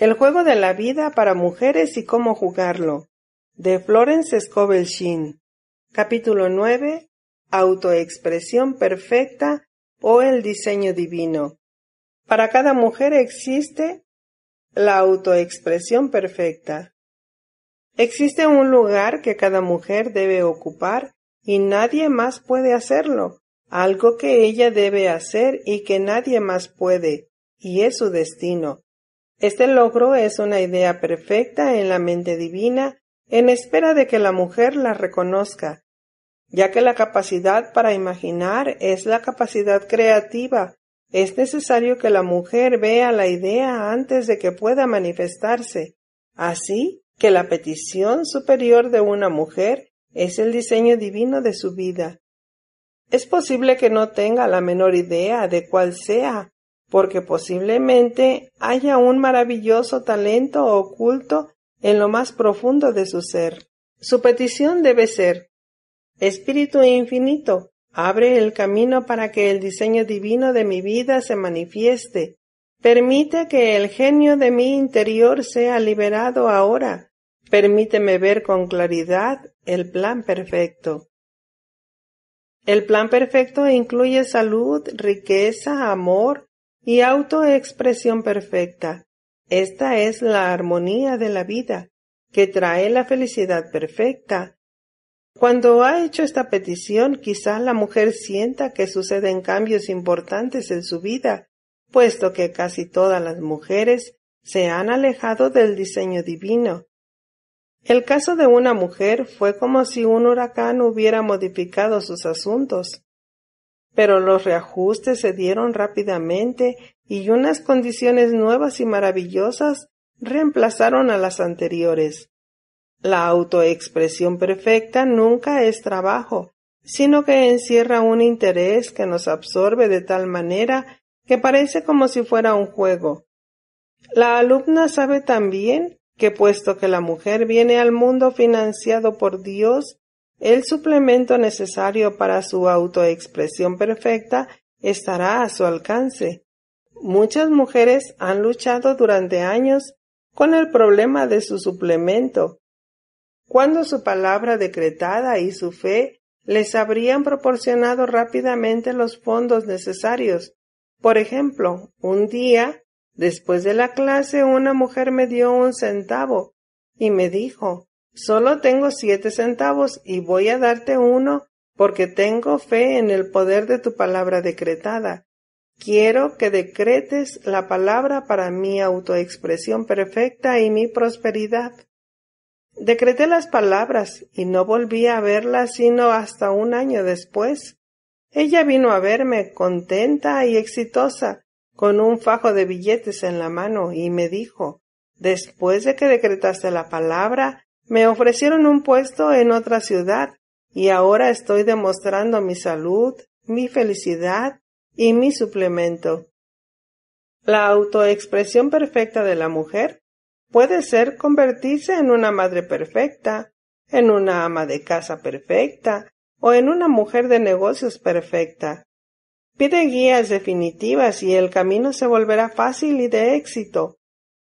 El juego de la vida para mujeres y cómo jugarlo. De Florence Scovel Capítulo 9. Autoexpresión perfecta o el diseño divino. Para cada mujer existe la autoexpresión perfecta. Existe un lugar que cada mujer debe ocupar y nadie más puede hacerlo, algo que ella debe hacer y que nadie más puede, y es su destino. Este logro es una idea perfecta en la mente divina en espera de que la mujer la reconozca, ya que la capacidad para imaginar es la capacidad creativa. Es necesario que la mujer vea la idea antes de que pueda manifestarse. Así que la petición superior de una mujer es el diseño divino de su vida. Es posible que no tenga la menor idea de cuál sea porque posiblemente haya un maravilloso talento oculto en lo más profundo de su ser. Su petición debe ser Espíritu infinito, abre el camino para que el diseño divino de mi vida se manifieste. Permite que el genio de mi interior sea liberado ahora. Permíteme ver con claridad el plan perfecto. El plan perfecto incluye salud, riqueza, amor, y autoexpresión perfecta. Esta es la armonía de la vida, que trae la felicidad perfecta. Cuando ha hecho esta petición, quizá la mujer sienta que suceden cambios importantes en su vida, puesto que casi todas las mujeres se han alejado del diseño divino. El caso de una mujer fue como si un huracán hubiera modificado sus asuntos. Pero los reajustes se dieron rápidamente y unas condiciones nuevas y maravillosas reemplazaron a las anteriores. La autoexpresión perfecta nunca es trabajo, sino que encierra un interés que nos absorbe de tal manera que parece como si fuera un juego. La alumna sabe también que puesto que la mujer viene al mundo financiado por Dios el suplemento necesario para su autoexpresión perfecta estará a su alcance. Muchas mujeres han luchado durante años con el problema de su suplemento. Cuando su palabra decretada y su fe les habrían proporcionado rápidamente los fondos necesarios. Por ejemplo, un día, después de la clase, una mujer me dio un centavo y me dijo, Sólo tengo siete centavos y voy a darte uno porque tengo fe en el poder de tu palabra decretada. Quiero que decretes la palabra para mi autoexpresión perfecta y mi prosperidad. Decreté las palabras y no volví a verla sino hasta un año después. Ella vino a verme contenta y exitosa, con un fajo de billetes en la mano, y me dijo Después de que decretaste la palabra, me ofrecieron un puesto en otra ciudad y ahora estoy demostrando mi salud, mi felicidad y mi suplemento. La autoexpresión perfecta de la mujer puede ser convertirse en una madre perfecta, en una ama de casa perfecta o en una mujer de negocios perfecta. Pide guías definitivas y el camino se volverá fácil y de éxito.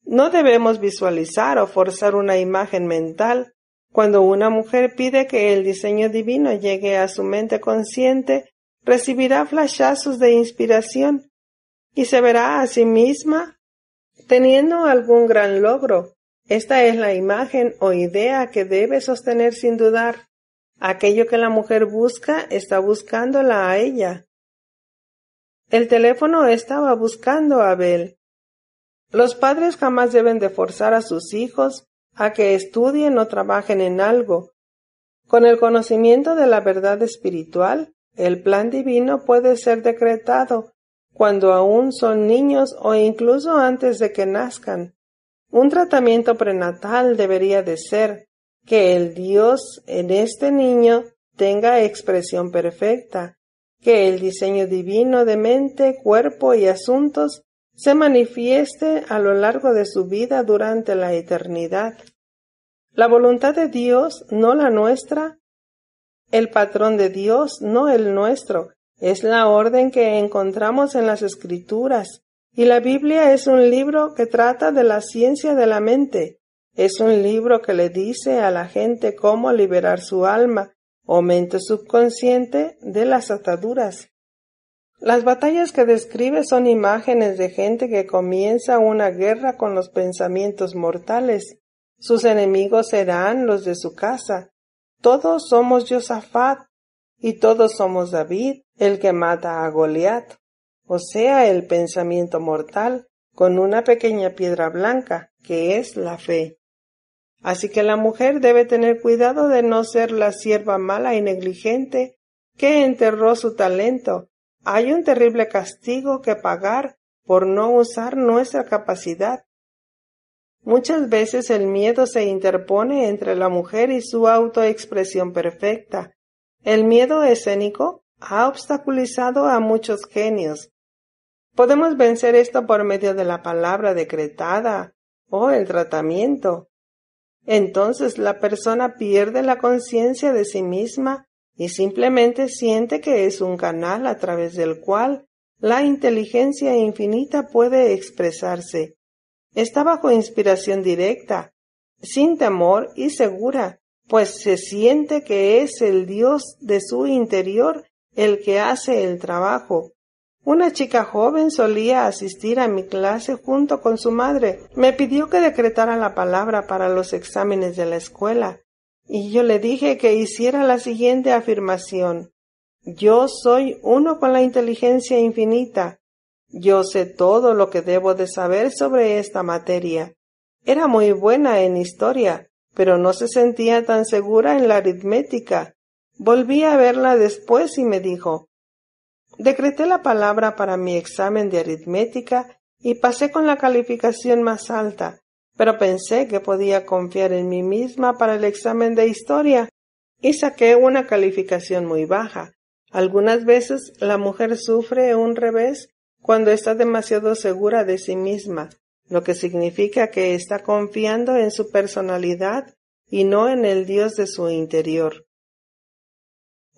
No debemos visualizar o forzar una imagen mental cuando una mujer pide que el diseño divino llegue a su mente consciente, recibirá flashazos de inspiración y se verá a sí misma teniendo algún gran logro. Esta es la imagen o idea que debe sostener sin dudar. Aquello que la mujer busca está buscándola a ella. El teléfono estaba buscando a Abel. Los padres jamás deben de forzar a sus hijos a que estudien o trabajen en algo. Con el conocimiento de la verdad espiritual, el plan divino puede ser decretado cuando aún son niños o incluso antes de que nazcan. Un tratamiento prenatal debería de ser que el Dios en este niño tenga expresión perfecta, que el diseño divino de mente, cuerpo y asuntos se manifieste a lo largo de su vida durante la eternidad. La voluntad de Dios, no la nuestra, el patrón de Dios, no el nuestro, es la orden que encontramos en las Escrituras, y la Biblia es un libro que trata de la ciencia de la mente, es un libro que le dice a la gente cómo liberar su alma o mente subconsciente de las ataduras las batallas que describe son imágenes de gente que comienza una guerra con los pensamientos mortales. Sus enemigos serán los de su casa. Todos somos Josafat y todos somos David, el que mata a Goliat, o sea, el pensamiento mortal, con una pequeña piedra blanca, que es la fe. Así que la mujer debe tener cuidado de no ser la sierva mala y negligente que enterró su talento hay un terrible castigo que pagar por no usar nuestra capacidad. Muchas veces el miedo se interpone entre la mujer y su autoexpresión perfecta. El miedo escénico ha obstaculizado a muchos genios. Podemos vencer esto por medio de la palabra decretada o el tratamiento. Entonces la persona pierde la conciencia de sí misma y simplemente siente que es un canal a través del cual la inteligencia infinita puede expresarse. Está bajo inspiración directa, sin temor y segura, pues se siente que es el Dios de su interior el que hace el trabajo. Una chica joven solía asistir a mi clase junto con su madre. Me pidió que decretara la palabra para los exámenes de la escuela. Y yo le dije que hiciera la siguiente afirmación. Yo soy uno con la inteligencia infinita. Yo sé todo lo que debo de saber sobre esta materia. Era muy buena en historia, pero no se sentía tan segura en la aritmética. Volví a verla después y me dijo Decreté la palabra para mi examen de aritmética y pasé con la calificación más alta pero pensé que podía confiar en mí misma para el examen de historia y saqué una calificación muy baja. Algunas veces la mujer sufre un revés cuando está demasiado segura de sí misma, lo que significa que está confiando en su personalidad y no en el Dios de su interior.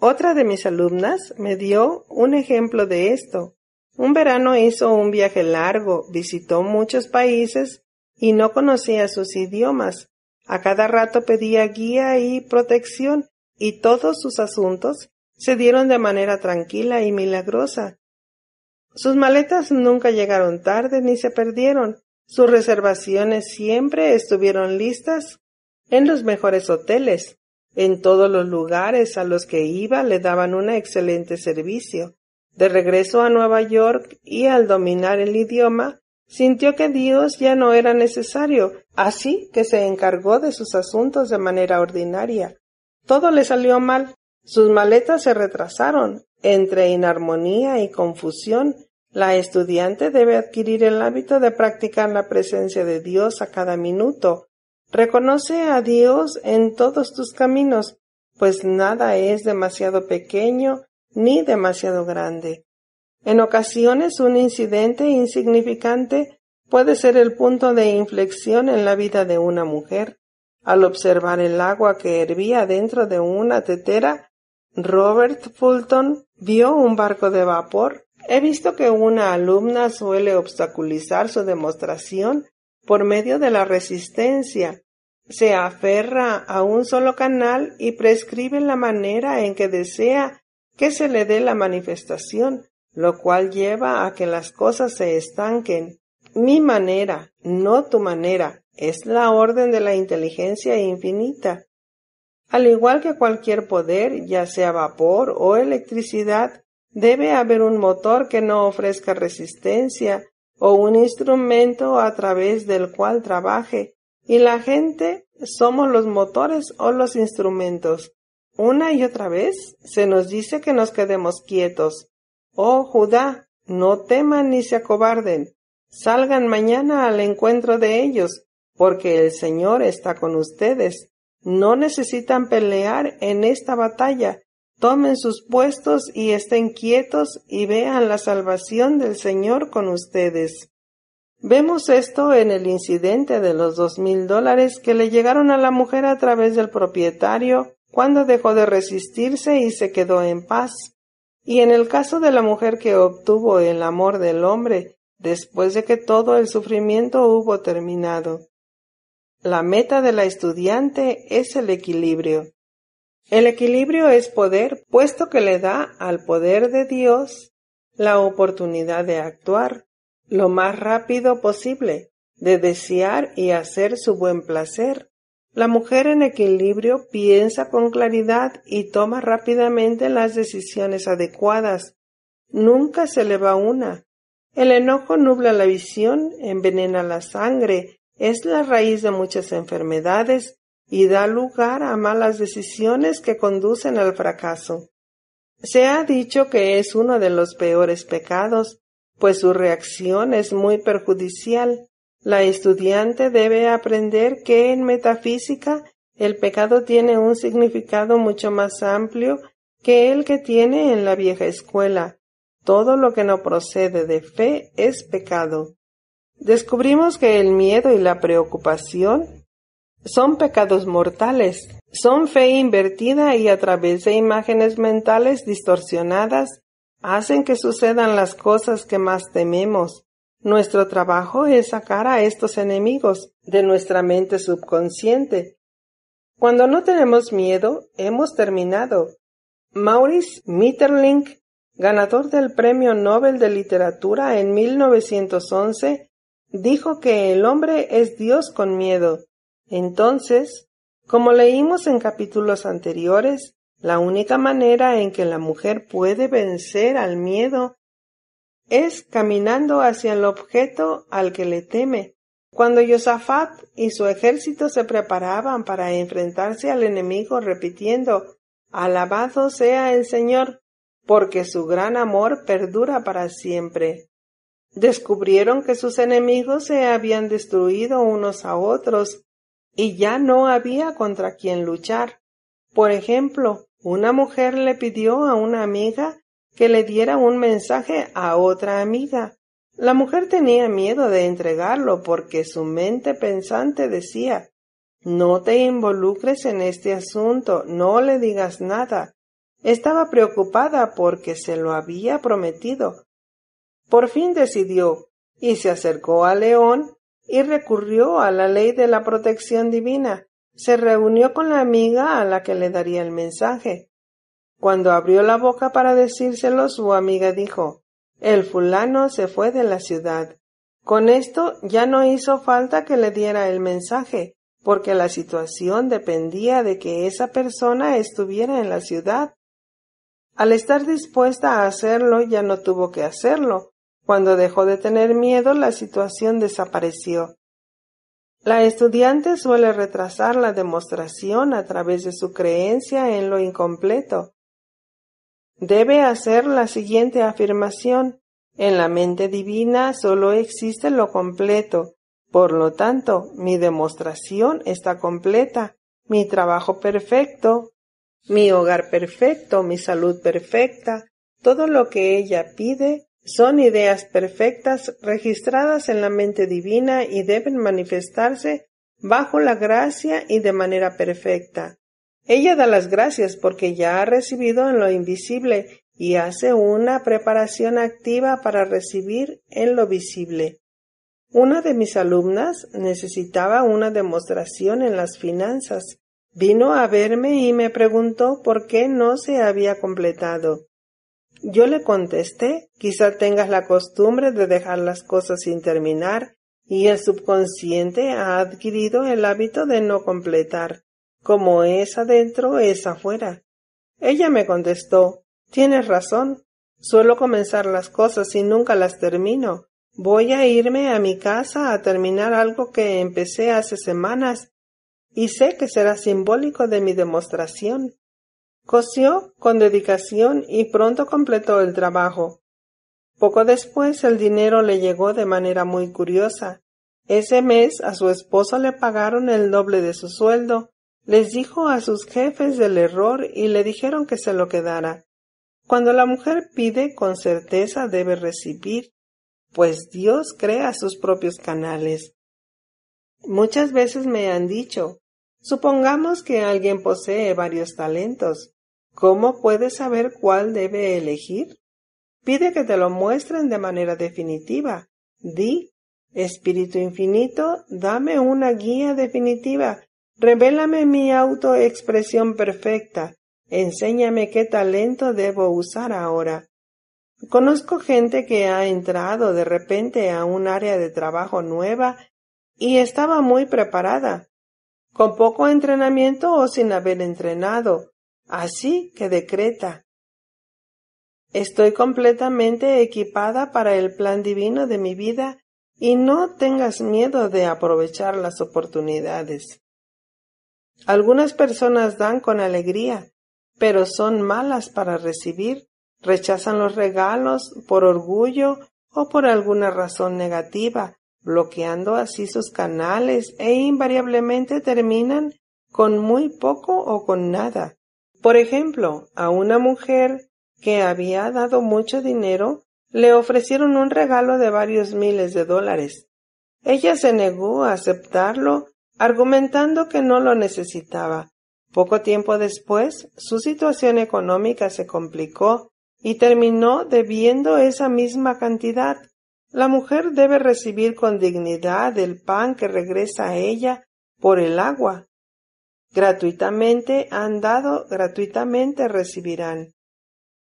Otra de mis alumnas me dio un ejemplo de esto. Un verano hizo un viaje largo, visitó muchos países y no conocía sus idiomas. A cada rato pedía guía y protección, y todos sus asuntos se dieron de manera tranquila y milagrosa. Sus maletas nunca llegaron tarde ni se perdieron. Sus reservaciones siempre estuvieron listas en los mejores hoteles. En todos los lugares a los que iba le daban un excelente servicio. De regreso a Nueva York y al dominar el idioma, Sintió que Dios ya no era necesario, así que se encargó de sus asuntos de manera ordinaria. Todo le salió mal. Sus maletas se retrasaron. Entre inarmonía y confusión, la estudiante debe adquirir el hábito de practicar la presencia de Dios a cada minuto. Reconoce a Dios en todos tus caminos, pues nada es demasiado pequeño ni demasiado grande. En ocasiones un incidente insignificante puede ser el punto de inflexión en la vida de una mujer. Al observar el agua que hervía dentro de una tetera, Robert Fulton vio un barco de vapor. He visto que una alumna suele obstaculizar su demostración por medio de la resistencia. Se aferra a un solo canal y prescribe la manera en que desea que se le dé la manifestación lo cual lleva a que las cosas se estanquen. Mi manera, no tu manera, es la orden de la inteligencia infinita. Al igual que cualquier poder, ya sea vapor o electricidad, debe haber un motor que no ofrezca resistencia o un instrumento a través del cual trabaje, y la gente somos los motores o los instrumentos. Una y otra vez se nos dice que nos quedemos quietos, Oh Judá, no teman ni se acobarden. Salgan mañana al encuentro de ellos, porque el Señor está con ustedes. No necesitan pelear en esta batalla. Tomen sus puestos y estén quietos y vean la salvación del Señor con ustedes. Vemos esto en el incidente de los dos mil dólares que le llegaron a la mujer a través del propietario cuando dejó de resistirse y se quedó en paz. Y en el caso de la mujer que obtuvo el amor del hombre después de que todo el sufrimiento hubo terminado. La meta de la estudiante es el equilibrio. El equilibrio es poder, puesto que le da al poder de Dios la oportunidad de actuar lo más rápido posible, de desear y hacer su buen placer, la mujer en equilibrio piensa con claridad y toma rápidamente las decisiones adecuadas. Nunca se le va una. El enojo nubla la visión, envenena la sangre, es la raíz de muchas enfermedades y da lugar a malas decisiones que conducen al fracaso. Se ha dicho que es uno de los peores pecados, pues su reacción es muy perjudicial. La estudiante debe aprender que en metafísica el pecado tiene un significado mucho más amplio que el que tiene en la vieja escuela. Todo lo que no procede de fe es pecado. Descubrimos que el miedo y la preocupación son pecados mortales, son fe invertida y a través de imágenes mentales distorsionadas hacen que sucedan las cosas que más tememos. Nuestro trabajo es sacar a estos enemigos de nuestra mente subconsciente. Cuando no tenemos miedo, hemos terminado. Maurice Mitterling, ganador del Premio Nobel de Literatura en 1911, dijo que el hombre es Dios con miedo. Entonces, como leímos en capítulos anteriores, la única manera en que la mujer puede vencer al miedo es caminando hacia el objeto al que le teme. Cuando Josafat y su ejército se preparaban para enfrentarse al enemigo repitiendo Alabado sea el Señor, porque su gran amor perdura para siempre. Descubrieron que sus enemigos se habían destruido unos a otros y ya no había contra quien luchar. Por ejemplo, una mujer le pidió a una amiga que le diera un mensaje a otra amiga. La mujer tenía miedo de entregarlo porque su mente pensante decía No te involucres en este asunto, no le digas nada. Estaba preocupada porque se lo había prometido. Por fin decidió, y se acercó a León y recurrió a la ley de la protección divina. Se reunió con la amiga a la que le daría el mensaje. Cuando abrió la boca para decírselo, su amiga dijo El fulano se fue de la ciudad. Con esto ya no hizo falta que le diera el mensaje, porque la situación dependía de que esa persona estuviera en la ciudad. Al estar dispuesta a hacerlo, ya no tuvo que hacerlo. Cuando dejó de tener miedo, la situación desapareció. La estudiante suele retrasar la demostración a través de su creencia en lo incompleto debe hacer la siguiente afirmación. En la mente divina solo existe lo completo. Por lo tanto, mi demostración está completa, mi trabajo perfecto, mi hogar perfecto, mi salud perfecta, todo lo que ella pide son ideas perfectas registradas en la mente divina y deben manifestarse bajo la gracia y de manera perfecta. Ella da las gracias porque ya ha recibido en lo invisible y hace una preparación activa para recibir en lo visible. Una de mis alumnas necesitaba una demostración en las finanzas. Vino a verme y me preguntó por qué no se había completado. Yo le contesté, quizá tengas la costumbre de dejar las cosas sin terminar y el subconsciente ha adquirido el hábito de no completar. Como es adentro, es afuera. Ella me contestó, Tienes razón. Suelo comenzar las cosas y nunca las termino. Voy a irme a mi casa a terminar algo que empecé hace semanas y sé que será simbólico de mi demostración. Cosió con dedicación y pronto completó el trabajo. Poco después el dinero le llegó de manera muy curiosa. Ese mes a su esposo le pagaron el doble de su sueldo les dijo a sus jefes del error y le dijeron que se lo quedara. Cuando la mujer pide, con certeza debe recibir, pues Dios crea sus propios canales. Muchas veces me han dicho, supongamos que alguien posee varios talentos, ¿cómo puede saber cuál debe elegir? Pide que te lo muestren de manera definitiva. Di, Espíritu Infinito, dame una guía definitiva Revélame mi autoexpresión perfecta. Enséñame qué talento debo usar ahora. Conozco gente que ha entrado de repente a un área de trabajo nueva y estaba muy preparada, con poco entrenamiento o sin haber entrenado. Así que decreta. Estoy completamente equipada para el plan divino de mi vida y no tengas miedo de aprovechar las oportunidades. Algunas personas dan con alegría, pero son malas para recibir, rechazan los regalos por orgullo o por alguna razón negativa, bloqueando así sus canales e invariablemente terminan con muy poco o con nada. Por ejemplo, a una mujer que había dado mucho dinero, le ofrecieron un regalo de varios miles de dólares. Ella se negó a aceptarlo argumentando que no lo necesitaba. Poco tiempo después, su situación económica se complicó y terminó debiendo esa misma cantidad. La mujer debe recibir con dignidad el pan que regresa a ella por el agua. Gratuitamente han dado, gratuitamente recibirán.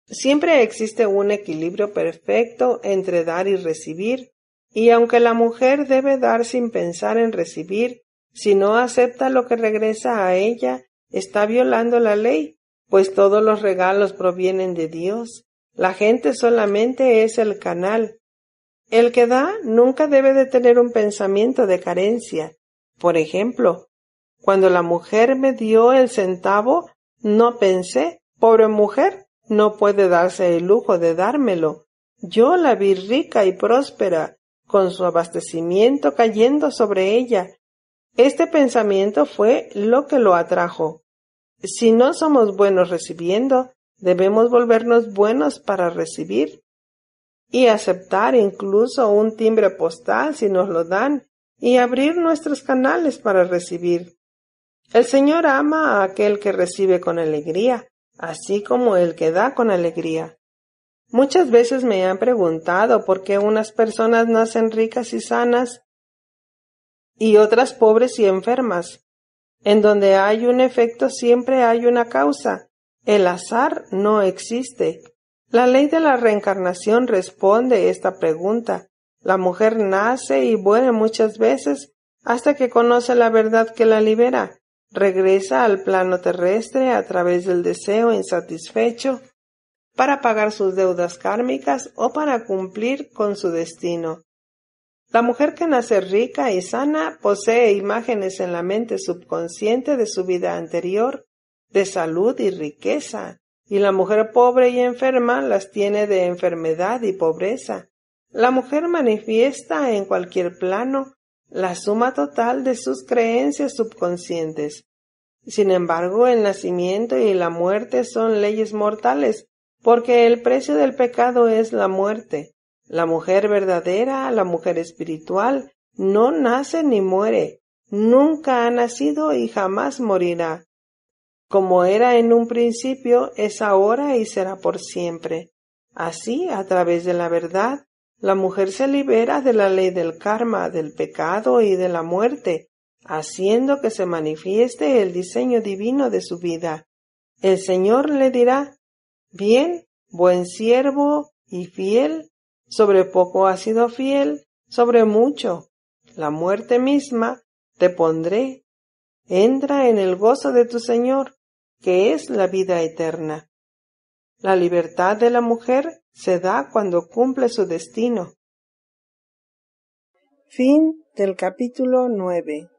Siempre existe un equilibrio perfecto entre dar y recibir, y aunque la mujer debe dar sin pensar en recibir, si no acepta lo que regresa a ella, está violando la ley, pues todos los regalos provienen de Dios. La gente solamente es el canal. El que da nunca debe de tener un pensamiento de carencia. Por ejemplo, cuando la mujer me dio el centavo, no pensé, pobre mujer, no puede darse el lujo de dármelo. Yo la vi rica y próspera, con su abastecimiento cayendo sobre ella, este pensamiento fue lo que lo atrajo. Si no somos buenos recibiendo, debemos volvernos buenos para recibir y aceptar incluso un timbre postal si nos lo dan y abrir nuestros canales para recibir. El Señor ama a aquel que recibe con alegría, así como el que da con alegría. Muchas veces me han preguntado por qué unas personas nacen ricas y sanas y otras pobres y enfermas. En donde hay un efecto siempre hay una causa. El azar no existe. La ley de la reencarnación responde esta pregunta. La mujer nace y muere muchas veces hasta que conoce la verdad que la libera. Regresa al plano terrestre a través del deseo insatisfecho para pagar sus deudas kármicas o para cumplir con su destino. La mujer que nace rica y sana posee imágenes en la mente subconsciente de su vida anterior, de salud y riqueza, y la mujer pobre y enferma las tiene de enfermedad y pobreza. La mujer manifiesta en cualquier plano la suma total de sus creencias subconscientes. Sin embargo, el nacimiento y la muerte son leyes mortales, porque el precio del pecado es la muerte. La mujer verdadera, la mujer espiritual, no nace ni muere, nunca ha nacido y jamás morirá. Como era en un principio, es ahora y será por siempre. Así, a través de la verdad, la mujer se libera de la ley del karma, del pecado y de la muerte, haciendo que se manifieste el diseño divino de su vida. El Señor le dirá, Bien, buen siervo y fiel, sobre poco has sido fiel, sobre mucho, la muerte misma, te pondré. Entra en el gozo de tu Señor, que es la vida eterna. La libertad de la mujer se da cuando cumple su destino. Fin del capítulo nueve.